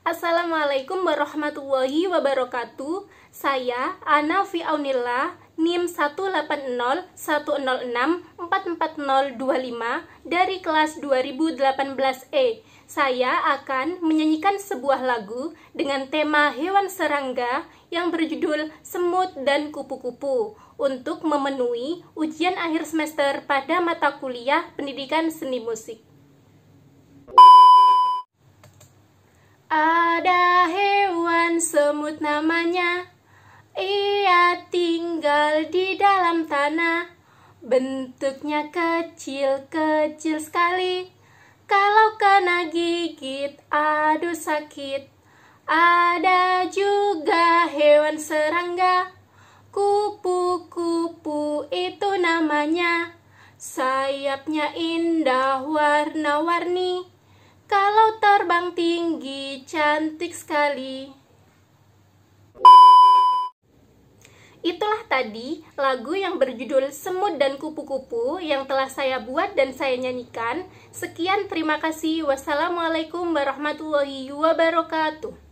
Assalamualaikum warahmatullahi wabarakatuh. Saya Ana Fiaunillah, NIM 18010644025 dari kelas 2018E. Saya akan menyanyikan sebuah lagu dengan tema hewan serangga yang berjudul Semut dan Kupu-kupu untuk memenuhi ujian akhir semester pada mata kuliah Pendidikan Seni Musik. Ia tinggal di dalam tanah Bentuknya kecil-kecil sekali Kalau kena gigit aduh sakit Ada juga hewan serangga Kupu-kupu itu namanya Sayapnya indah warna-warni Kalau terbang tinggi cantik sekali Itulah tadi lagu yang berjudul Semut dan Kupu-Kupu yang telah saya buat dan saya nyanyikan. Sekian, terima kasih. Wassalamualaikum warahmatullahi wabarakatuh.